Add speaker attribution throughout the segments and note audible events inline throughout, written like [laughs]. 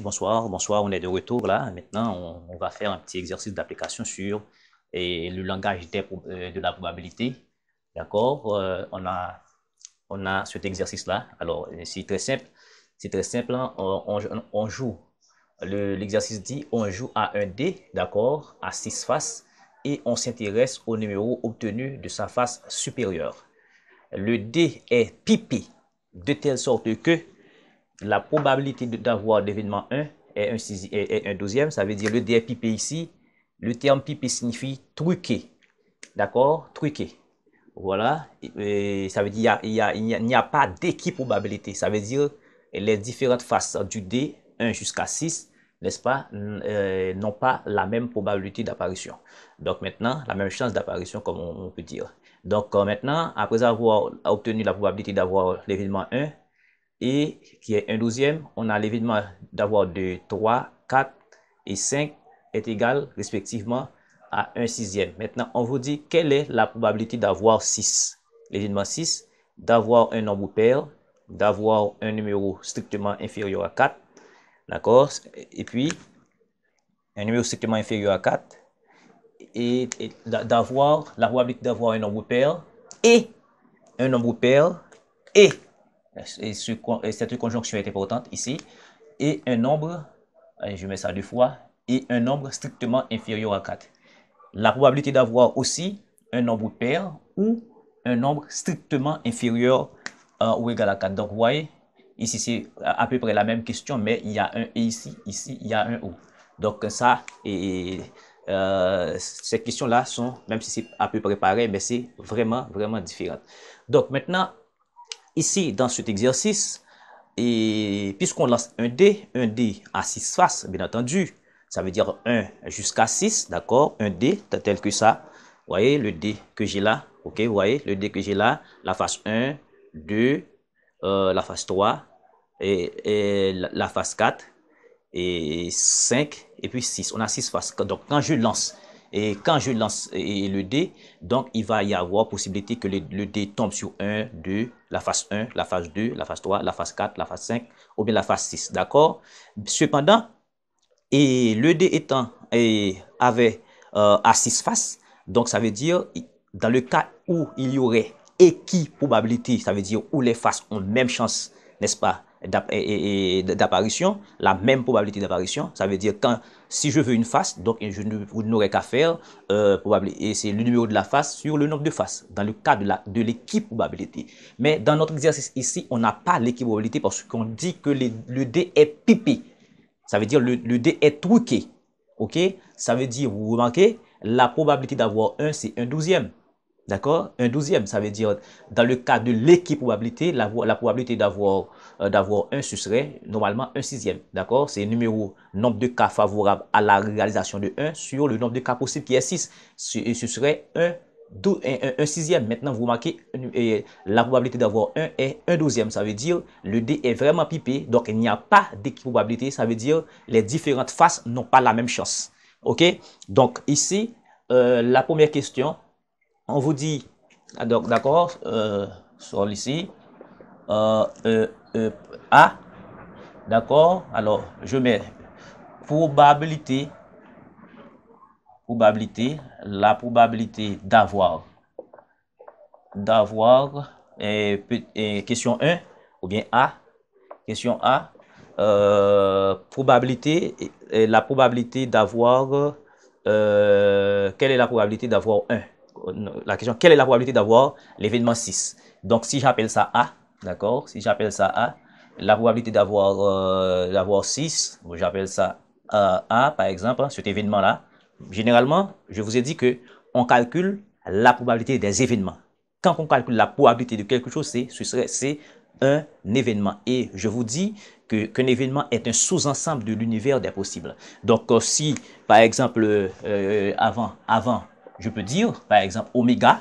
Speaker 1: bonsoir, bonsoir, on est de retour là. Maintenant, on, va faire un petit exercice d'application sur et le langage euh, de la probabilité. D'accord euh, on, a, on a cet exercice-là. Alors, euh, c'est très simple. C'est très simple. Hein. On, joue. L'exercice dit on joue à un dé, d'accord, à six faces, et on s'intéresse au numéro obtenu de sa face supérieure. Le dé est pipi de telle sorte que la probabilité d'avoir l'événement 1 est un, et un douzième. Ça veut dire le pipé ici, le terme pipé signifie truqué. D'accord Truqué. Voilà. ça veut dire qu'il n'y a, a, a, pas d'équiprobabilité. Ça veut dire les différentes faces du D, 1 jusqu'à 6, n'est-ce pas, euh, n'ont pas la même probabilité d'apparition. Donc maintenant, la même chance d'apparition, comme on, peut dire. Donc euh, maintenant, après avoir obtenu la probabilité d'avoir l'événement 1, et qui est un douzième, on a l'événement d'avoir 2, 3, 4 et 5 est égal respectivement à 1 sixième. Maintenant, on vous dit quelle est la probabilité d'avoir 6. L'événement 6, d'avoir un nombre pair, d'avoir un numéro strictement inférieur à 4, d'accord Et puis, un numéro strictement inférieur à 4, et, et d'avoir la probabilité d'avoir un nombre pair et un nombre pair et cette conjonction est importante ici, et un nombre, je mets ça deux fois, et un nombre strictement inférieur à 4. La probabilité d'avoir aussi un nombre pair ou un nombre strictement inférieur euh, ou égal à 4. Donc, vous voyez, ici, c'est à peu près la même question, mais il y a un « et » ici, ici, il y a un « ou ». Donc, ça, et, euh, ces questions-là sont, même si c'est à peu près pareil, mais c'est vraiment, vraiment différent. Donc, maintenant, Ici, dans cet exercice, et puisqu'on lance un dé, un dé à 6 faces, bien entendu, ça veut dire 1 jusqu'à 6, d'accord Un dé tel que ça. Vous voyez le dé que j'ai là, ok Vous voyez le dé que j'ai là, la face 1, 2, euh, la face 3, et, la, face 4, et 5, et puis 6. On a 6 faces. Donc, quand je lance et quand je lance le dé, donc il va y avoir possibilité que le, dé tombe sur 1, 2, la phase 1, la phase 2, la phase 3, la phase 4, la phase 5 ou bien la phase 6. D'accord Cependant, et le dé étant et avait euh, à 6 faces, donc ça veut dire dans le cas où il y aurait équiprobabilité, ça veut dire où les faces ont même chance, n'est-ce pas, d'apparition, la même probabilité d'apparition. Ça veut dire quand si je veux une face, donc je n'aurai qu'à faire euh, et c'est le numéro de la face sur le nombre de faces dans le cas de la de probabilité. Mais dans notre exercice ici, on n'a pas l'équipe probabilité parce qu'on dit que le dé est pipé. Ça veut dire le, le dé est truqué. OK Ça veut dire vous remarquez, la probabilité d'avoir un, c'est un douzième. D'accord Un douzième, ça veut dire, dans le cas de l'équipe probabilité, la probabilité d'avoir euh, d'avoir un serait normalement un sixième. D'accord C'est numéro, nombre de cas favorables à la réalisation de 1 sur le nombre de cas possibles qui est 6. ce serait 1 un, un, sixième. Maintenant, vous remarquez, la probabilité d'avoir un est un douzième. Ça veut dire le dé est vraiment pipé. Donc, il n'y a pas d'équiprobabilité. Ça veut dire les différentes faces n'ont pas la même chance. OK Donc, ici, euh, la première question, on vous dit, ah, d'accord, euh, sur ici, euh, A, ah, d'accord Alors, je mets probabilité, probabilité, la probabilité d'avoir, d'avoir, question 1, ou bien A, question A, euh, probabilité, la probabilité d'avoir, euh, quelle est la probabilité d'avoir 1 La question, quelle est la probabilité d'avoir l'événement 6 Donc, si j'appelle ça A, D'accord Si j'appelle ça A, la probabilité d'avoir euh, d'avoir 6, j'appelle ça A par exemple, hein, cet événement-là. Généralement, je vous ai dit que on calcule la probabilité des événements. Quand on calcule la probabilité de quelque chose, c'est ce serait c'est un événement. Et je vous dis qu'un événement est un sous-ensemble de l'univers des possibles. Donc euh, si, par exemple, euh, avant, avant, je peux dire, par exemple, oméga,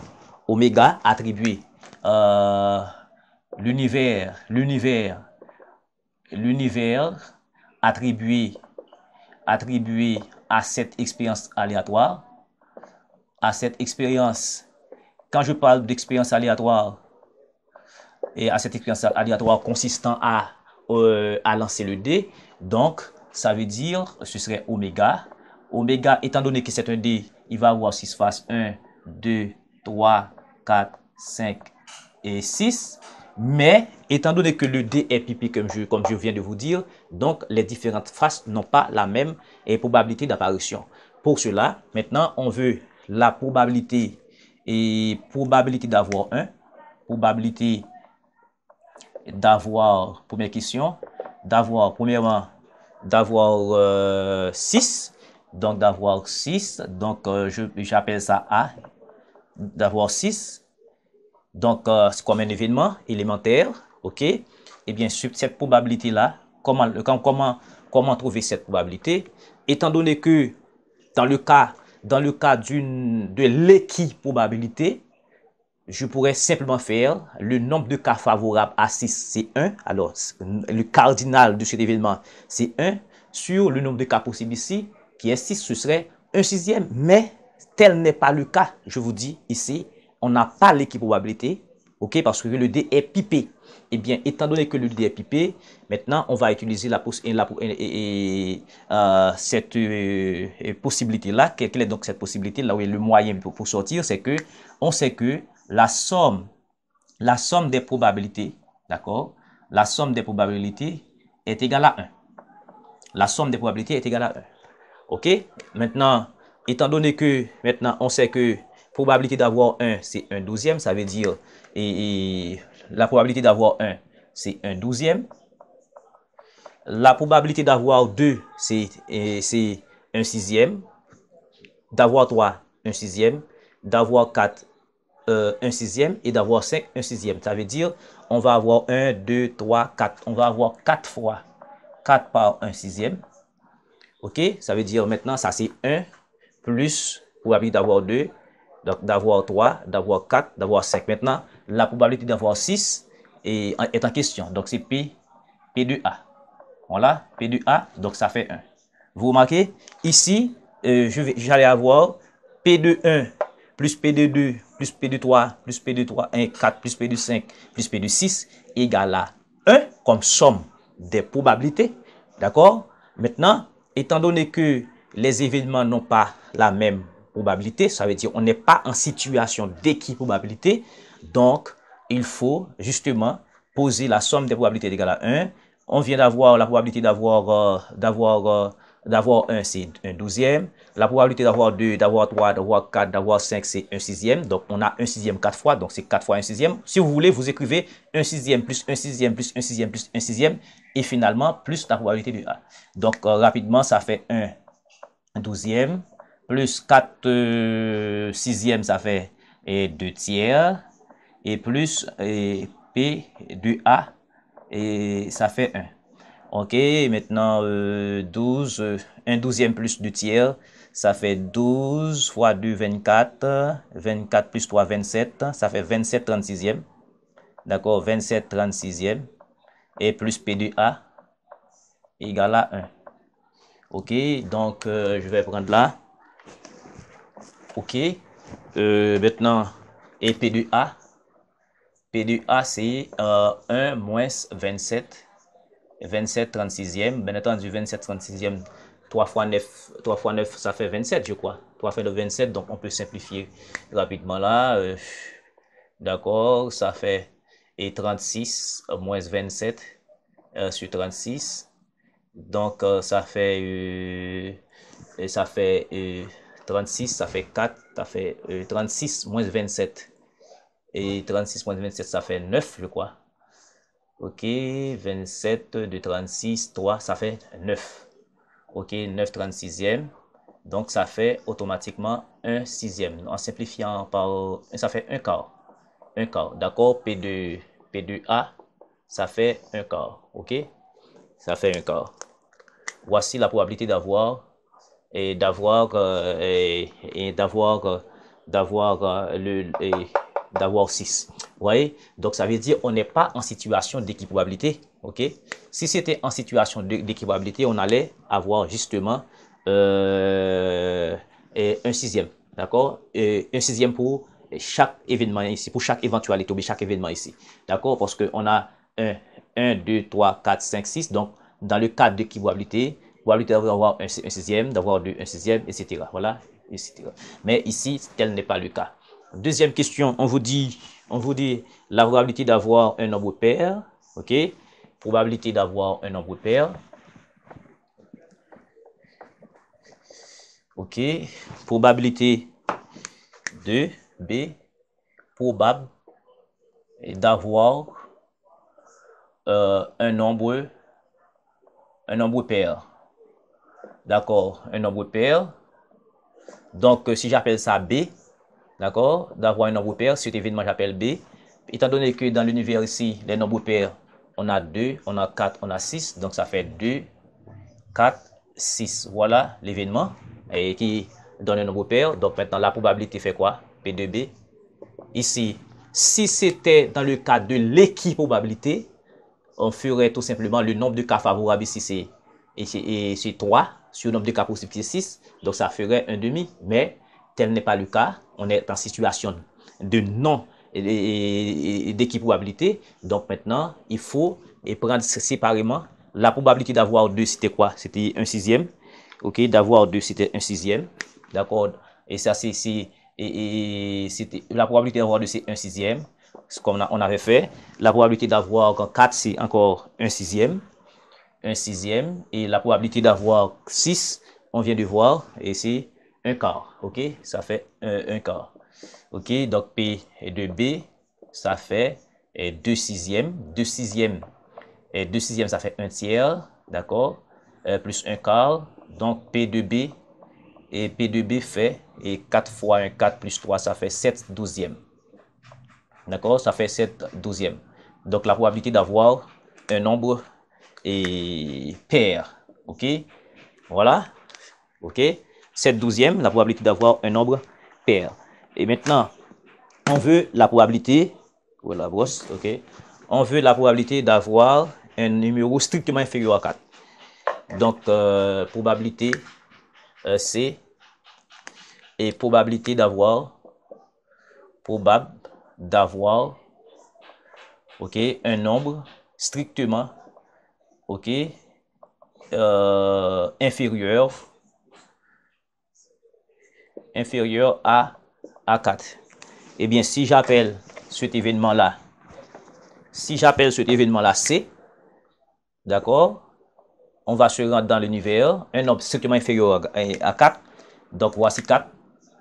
Speaker 1: oméga attribué, l'univers, l'univers, l'univers attribué, attribué à cette expérience aléatoire, à cette expérience. Quand je parle d'expérience aléatoire, et à cette expérience aléatoire consistant à, euh, lancer le dé, donc ça veut dire ce serait oméga. Oméga, étant donné que c'est un dé, il va avoir 6 faces 1, 2, 3, 4, 5 et 6. Mais étant donné que le D est pipi, comme je, comme je viens de vous dire, donc les différentes faces n'ont pas la même probabilité d'apparition. Pour cela, maintenant, on veut la probabilité et probabilité d'avoir 1, probabilité d'avoir, première question, d'avoir, premièrement, d'avoir 6, euh, donc d'avoir 6, donc euh, j'appelle ça A, d'avoir 6, donc, euh, c'est comme un événement élémentaire, ok? Eh bien, cette probabilité-là, comment, trouver cette probabilité? Étant donné que dans le cas, d'une, de l'équiprobabilité, je pourrais simplement faire le nombre de cas favorables à 6, c'est 1. Alors, le cardinal de cet événement, c'est 1. Sur le nombre de cas possibles ici, qui est 6, ce serait 1 sixième. Mais tel n'est pas le cas, je vous dis ici, on n'a pas l'équiprobabilité, ok, parce que le dé est pipé. Eh bien, étant donné que le dé est pipé, maintenant, on va utiliser la, cette possibilité-là. Quelle est donc cette possibilité-là où est le moyen pour, sortir C'est que on sait que la somme, la somme des probabilités, d'accord La somme des probabilités est égale à 1. La somme des probabilités est égale à 1. OK Maintenant, étant donné que maintenant on sait que probabilité d'avoir 1, c'est 1 douzième, ça veut dire, et, la probabilité d'avoir 1, c'est 1 douzième. La probabilité d'avoir 2, c'est 1 sixième. D'avoir 3, 1 sixième. D'avoir 4, euh, 1 sixième. Et d'avoir 5, 1 sixième. Ça veut dire, on va avoir 1, 2, 3, 4. On va avoir 4 fois 4 par 1 sixième. OK? Ça veut dire maintenant, ça c'est 1 plus probabilité d'avoir 2 donc d'avoir 3, d'avoir 4, d'avoir 5. Maintenant, la probabilité d'avoir 6 est, en question. Donc c'est P, P de A. Voilà, P de A, donc ça fait 1. Vous remarquez, ici, euh, j'allais avoir P de 1 plus P de 2 plus P de 3 plus P de 3, 1, 4 plus P de 5 plus P de 6 égale à 1 comme somme des probabilités. D'accord Maintenant, étant donné que les événements n'ont pas la même probabilité, ça veut dire on n'est pas en situation d'équiprobabilité. Donc, il faut justement poser la somme des probabilités égale à 1. On vient d'avoir la probabilité d'avoir euh, d'avoir 1, euh, c'est un douzième. La probabilité d'avoir 2, d'avoir 3, d'avoir 4, d'avoir 5, c'est un sixième. Donc, on a un sixième 4 fois, donc c'est 4 fois 1 sixième. Si vous voulez, vous écrivez 1 sixième plus 1 sixième plus 1 sixième plus 1 sixième et finalement plus la probabilité de A. Donc, euh, rapidement, ça fait 1 douzième plus 4 euh, sixièmes, ça fait et 2 tiers, et plus P du A, et ça fait 1. Ok, maintenant 12, euh, 1 euh, douzième plus 2 tiers, ça fait 12 fois 2, 24, 24 plus 3, 27, ça fait 27 36e, d'accord, 27 36e, et plus P du A, égale à 1. Ok, donc je vais prendre là. OK. Euh, maintenant, et P de A. P du A, c'est 1 euh, moins 27. 27 36e. Bien entendu, 27 36e, 3 fois 9, 3 fois 9, ça fait 27, je crois. 3 fois le 27. Donc, on peut simplifier rapidement là. Euh, d'accord, ça fait et 36 moins 27 sur 36. Donc, ça fait... ça fait 36, ça fait 4, ça fait 36 euh, moins 27. Et 36 moins 27, ça fait 9, je crois. Ok, 27 de 36, 3, ça fait 9. Ok, 9 36e. Donc, ça fait automatiquement 1 sixième. En simplifiant par... Ça fait 1 quart. 1 quart, d'accord P 2 P 2 A, ça fait 1 quart, ok Ça fait 1 quart. Voici la probabilité d'avoir et d'avoir euh, et, et d'avoir euh, d'avoir euh, le d'avoir 6. Vous voyez Donc, ça veut dire qu'on n'est pas en situation d'équipabilité. OK Si c'était en situation d'équipabilité, on allait avoir justement euh, un sixième. D'accord Un sixième pour chaque événement ici, pour chaque éventualité, ou chaque événement ici. D'accord Parce qu'on a 1, 2, 3, 4, 5, 6. Donc, dans le cadre d'équipabilité... Probabilité d'avoir un, sixième, d'avoir un sixième, etc. Voilà, etc. Mais ici, tel n'est pas le cas. Deuxième question, on vous dit, on vous dit la probabilité d'avoir un nombre pair, ok Probabilité d'avoir un nombre pair. Ok, probabilité de B, probable d'avoir euh, un nombre un nombre pair d'accord, un nombre pair. Donc, euh, si j'appelle ça B, d'accord, d'avoir un nombre pair, cet événement j'appelle B. Étant donné que dans l'univers ici, les nombres pairs, on a 2, on a 4, on a 6, donc ça fait 2, 4, 6. Voilà l'événement qui donne un nombre pair. Donc maintenant, la probabilité fait quoi P2B. Ici, si c'était dans le cas de l'équiprobabilité, on ferait tout simplement le nombre de cas favorables ici, c'est et c'est 3 sur le nombre de cas possibles qui est 6. Donc, ça ferait un demi. Mais tel n'est pas le cas. On est en situation de non d'équiprobabilité. Donc, maintenant, il faut prendre séparément la probabilité d'avoir deux. c'était quoi? C'était un sixième. OK? D'avoir 2, c'était un sixième. D'accord? Et ça, c'est la probabilité d'avoir 2, c'est un sixième. Ce on avait fait. La probabilité d'avoir 4, c'est encore un sixième. 1 sixième et la probabilité d'avoir 6, on vient de voir, et c'est 1 quart. OK? Ça fait 1 quart. OK? Donc P de B, ça fait 2 sixièmes. 2 sixièmes. Et 2 sixièmes, ça fait 1 tiers. D'accord? Euh, plus 1 quart. Donc P de B et P de B fait 4 fois 1, 4 plus 3, ça fait 7 douzièmes. D'accord? Ça fait 7 douzièmes. Donc la probabilité d'avoir un nombre et pair, OK Voilà. OK Cette douzième, la probabilité d'avoir un nombre pair. Et maintenant, on veut la probabilité, voilà, oh, brosse, OK On veut la probabilité d'avoir un numéro strictement inférieur à 4. Donc, euh, probabilité, euh, C. c'est, et probabilité d'avoir, probable d'avoir, ok, un nombre strictement ok, euh, inférieur, inférieur à, à 4. Eh bien, si j'appelle cet événement-là, si j'appelle cet événement-là C, d'accord, on va se rendre dans l'univers, un nombre strictement inférieur à, 4, donc voici 4,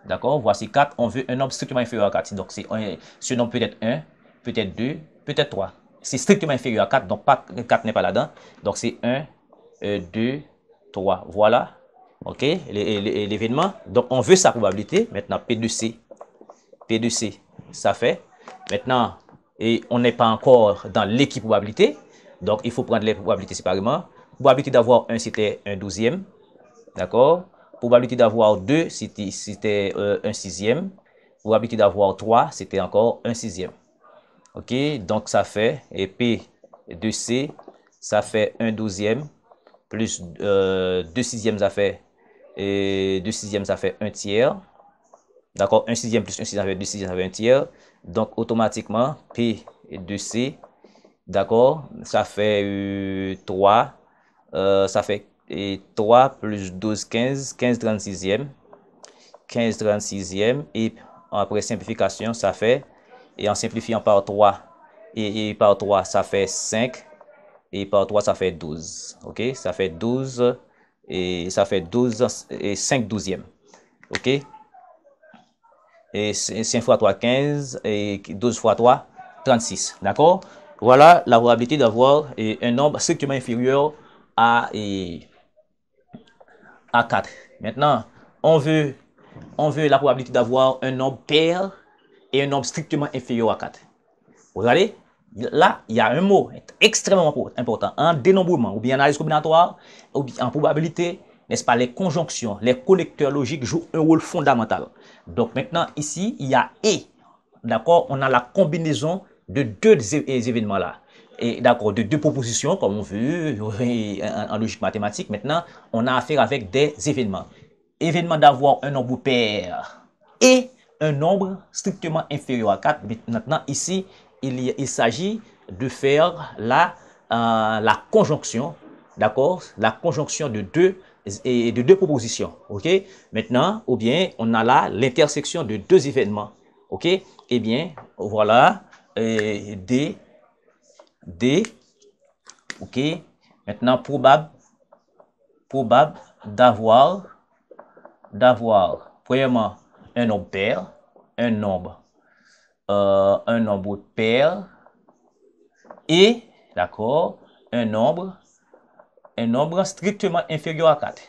Speaker 1: d'accord, voici 4, on veut un nombre strictement inférieur à 4, donc ce nombre peut être 1, peut-être 2, peut-être 3 c'est strictement inférieur à 4, donc 4 n'est pas là-dedans. Donc c'est 1, 2, 3. Voilà, ok, l'événement. Donc on veut sa probabilité. Maintenant, P2C, P2C, ça fait. Maintenant, et on n'est pas encore dans l'équiprobabilité. Donc il faut prendre les probabilités séparément. Probabilité d'avoir 1, c'était 1 douzième. D'accord Probabilité d'avoir 2, c'était 1 euh, sixième. Probabilité d'avoir 3, c'était encore 1 sixième. OK, donc ça fait, et P 2 C, ça fait 1 douzième, plus 2 euh, sixièmes, ça fait, et 2 sixièmes, ça fait 1 tiers. D'accord, 1 sixième plus 1 sixième, ça fait 2 sixièmes, ça fait 1 tiers. Donc, automatiquement, P 2 C, d'accord, ça fait 3, euh, euh, ça fait et 3 plus 12, 15, 15 36e, 15 36e, et après simplification, ça fait et en simplifiant par 3, et, par 3, ça fait 5. Et par 3, ça fait 12. OK? Ça fait 12. Et ça fait 12 et 5 douzièmes. OK? Et 5 fois 3, 15. Et 12 fois 3, 36. D'accord? Voilà la probabilité d'avoir un nombre strictement inférieur à, à 4. Maintenant, on veut, on veut la probabilité d'avoir un nombre pair un nombre strictement inférieur à 4. Vous regardez, là, il y a un mot extrêmement important. En dénombrement, ou bien en analyse combinatoire, ou bien en probabilité, n'est-ce pas, les conjonctions, les connecteurs logiques jouent un rôle fondamental. Donc maintenant, ici, il y a « et ». D'accord On a la combinaison de deux événements-là. Et d'accord, de deux propositions, comme on veut, [laughs] en logique mathématique. Maintenant, on a affaire avec des événements. Événement d'avoir un nombre pair et un nombre strictement inférieur à 4. Maintenant, ici, il, il s'agit de faire la, euh, la conjonction, d'accord La conjonction de deux et de deux propositions, ok Maintenant, ou bien, on a là l'intersection de deux événements, ok Eh bien, voilà, euh, D, D, ok Maintenant, probable, probable d'avoir, d'avoir, premièrement, un nombre pair, un nombre, euh, un nombre pair et, d'accord, un nombre, un nombre strictement inférieur à 4.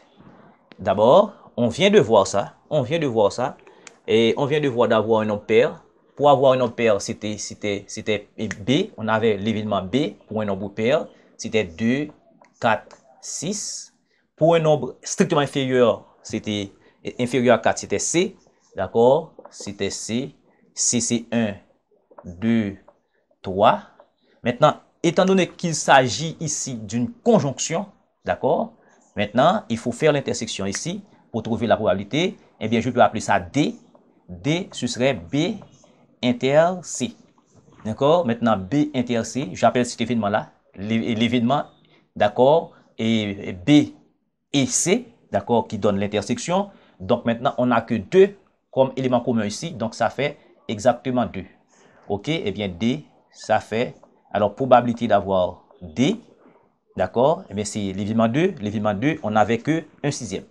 Speaker 1: D'abord, on vient de voir ça, on vient de voir ça, et on vient de voir d'avoir un nombre pair. Pour avoir un nombre pair, c'était, c'était B, on avait l'événement B pour un nombre pair, c'était 2, 4, 6. Pour un nombre strictement inférieur, c'était inférieur à 4, c'était C. D'accord C'était C. C, c'est 1, 2, 3. Maintenant, étant donné qu'il s'agit ici d'une conjonction, d'accord Maintenant, il faut faire l'intersection ici pour trouver la probabilité. Eh bien, je peux appeler ça D. D, ce serait B inter C. D'accord Maintenant, B inter C, j'appelle cet événement-là, l'événement, d'accord Et B et C, d'accord, qui donne l'intersection. Donc, maintenant, on n'a que deux comme élément commun ici. Donc, ça fait exactement 2. OK et eh bien, D, ça fait... Alors, probabilité d'avoir D, d'accord Eh bien, c'est l'événement 2. L'événement 2, on n'avait que un sixième.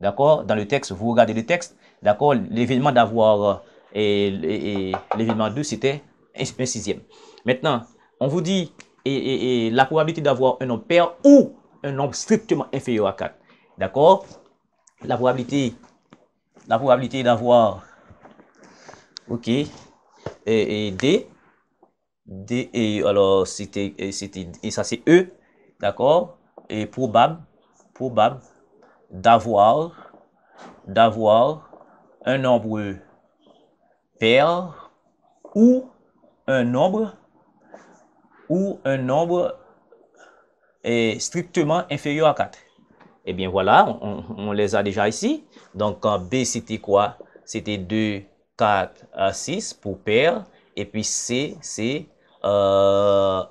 Speaker 1: D'accord Dans le texte, vous regardez le texte. D'accord L'événement d'avoir... Euh, et, l'événement 2, c'était un sixième. Maintenant, on vous dit... Et, la probabilité d'avoir un nombre pair ou un nombre strictement inférieur à 4. D'accord La probabilité la probabilité d'avoir, ok, et, D, D, et alors c'était, et ça c'est E, d'accord, et probable, probable d'avoir, d'avoir un nombre pair ou un nombre, ou un nombre est strictement inférieur à 4. Eh bien voilà, on, les a déjà ici. Donc quand B, c'était quoi C'était 2, 4, 6 pour paire. Et puis C, c'est 1,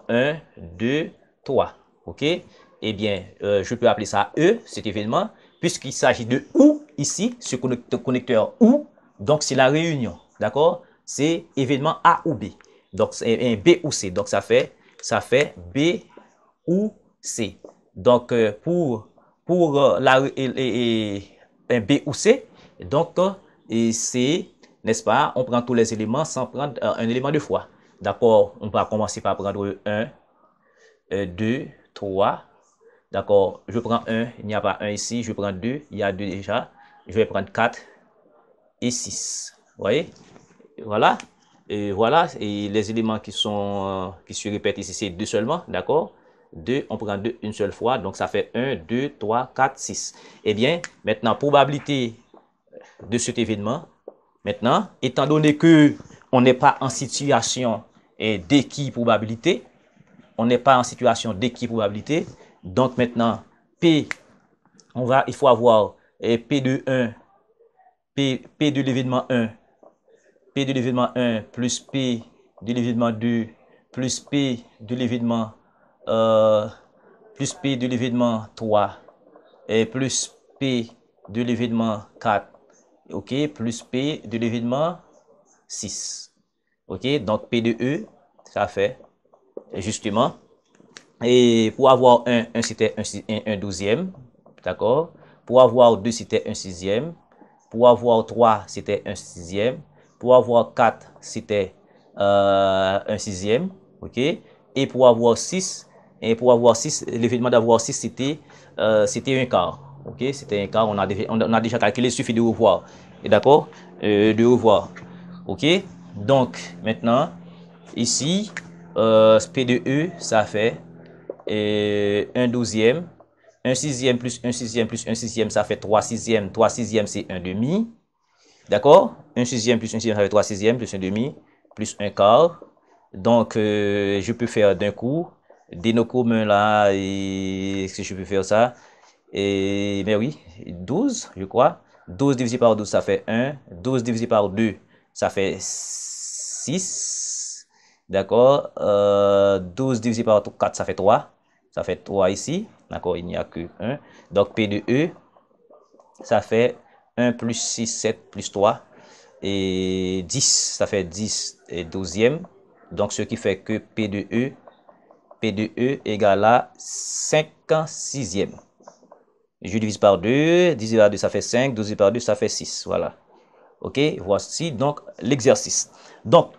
Speaker 1: 2, 3. OK Eh bien, euh, je peux appeler ça E, cet événement, puisqu'il s'agit de OU ici, ce connecteur OU. Donc c'est la réunion. D'accord C'est événement A ou B. Donc c'est un B ou C. Donc ça fait, ça fait B ou C. Donc euh, pour pour euh, la, ben, B ou C. Donc, c'est, euh, n'est-ce pas, on prend tous les éléments sans prendre euh, un élément de fois. D'accord, on va commencer par prendre 1, 2, 3. D'accord, je prends 1, il n'y a pas 1 ici, je prends 2, il y a 2 déjà. Je vais prendre 4 et 6. Vous voyez? Voilà. Et voilà, les éléments qui sont qui se répètent ici, c'est 2 seulement, d'accord? 2, on prend 2 une seule fois, donc ça fait 1, 2, 3, 4, 6. Eh bien, maintenant, probabilité de cet événement, maintenant, étant donné que on n'est pas en situation eh, d'équiprobabilité, on n'est pas en situation d'équiprobabilité, donc maintenant, P, on va, il faut avoir eh, P de 1, P, de l'événement 1, P de l'événement 1 plus P de l'événement 2 plus P de l'événement euh, plus P de l'événement 3 et plus P de l'événement 4, ok, plus P de l'événement 6. Ok, donc P de E, ça fait justement. Et pour avoir 1, c'était un 1 douzième, d'accord Pour avoir 2, c'était 1 sixième. Pour avoir 3, c'était 1 sixième. Pour avoir 4, c'était euh, un 6 sixième, ok Et pour avoir 6, et pour avoir 6, l'événement d'avoir six, c'était, euh, c'était un quart. Ok, c'était un quart. On a, on a déjà calculé, il suffit de revoir. Et d'accord euh, De revoir. Ok Donc, maintenant, ici, euh, P de E, ça fait un douzième. Un sixième plus un sixième plus un sixième, ça fait trois sixièmes. Trois sixièmes, c'est un demi. D'accord Un sixième plus un sixième, ça fait trois sixièmes plus un demi, plus un quart. Donc, je peux faire d'un coup de nos communs là, est-ce que je peux faire ça et, Mais oui, 12, je crois. 12 divisé par 12, ça fait 1. 12 divisé par 2, ça fait 6. D'accord 12 euh, divisé par 4, ça fait 3. Ça fait 3 ici. D'accord Il n'y a que 1. Donc P de E, ça fait 1 plus 6, 7 plus 3. Et 10, ça fait 10 et 12e. Donc ce qui fait que P de E, P 2 E égale à 56e. Je divise par 2, 10 par 2 ça fait 5, 12 par 2 ça fait 6. Voilà. OK, voici donc l'exercice. Donc,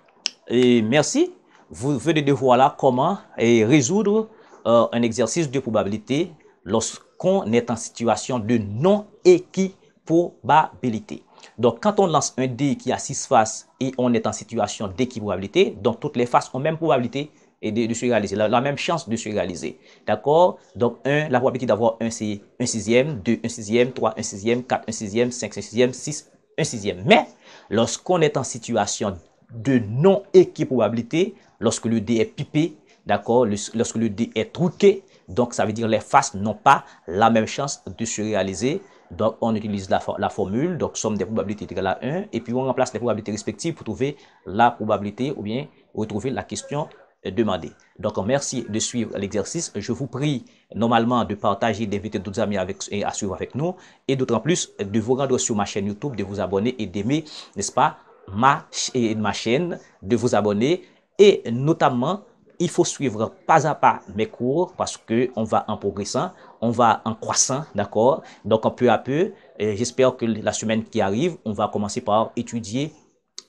Speaker 1: merci. Vous venez de voir là comment résoudre euh, un exercice de probabilité lorsqu'on est en situation de non-équiprobabilité. Donc, quand on lance un dé qui a 6 faces et on est en situation d'équiprobabilité, donc toutes les faces ont même probabilité et de, se réaliser, la, même chance de se réaliser. D'accord Donc, 1, la probabilité d'avoir 1, c'est 1 sixième, 2, 1 sixième, 3, 1 sixième, 4, 1 sixième, 5, 1 sixième, 6, 1 sixième. Mais, lorsqu'on est en situation de non-équiprobabilité, lorsque le dé est pipé, d'accord, lorsque le dé est truqué, donc ça veut dire les faces n'ont pas la même chance de se réaliser. Donc on utilise la, la formule, donc somme des probabilités égale à 1, et puis on remplace les probabilités respectives pour trouver la probabilité ou bien retrouver la question demandé. Donc, merci de suivre l'exercice. Je vous prie normalement de partager, d'inviter d'autres amis avec, à suivre avec nous. Et d'autant plus, de vous rendre sur ma chaîne YouTube, de vous abonner et d'aimer, n'est-ce pas, ma, chaîne, de vous abonner. Et notamment, il faut suivre pas à pas mes cours parce que on va en progressant, on va en croissant, d'accord Donc, peu à peu, j'espère que la semaine qui arrive, on va commencer par étudier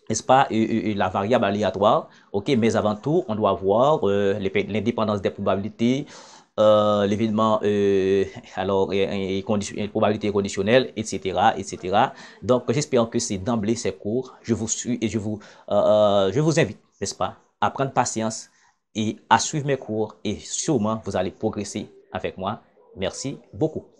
Speaker 1: n'est-ce pas, la variable aléatoire. OK, mais avant tout, on doit voir euh, l'indépendance des probabilités, euh, l'événement, euh, alors, les probabilités conditionnelles, probabilité conditionnelle, etc., etc. Donc, j'espère que c'est d'emblée ces cours. Je vous suis et je vous, je vous invite, n'est-ce pas, à prendre patience et à suivre mes cours et sûrement vous allez progresser avec moi. Merci beaucoup.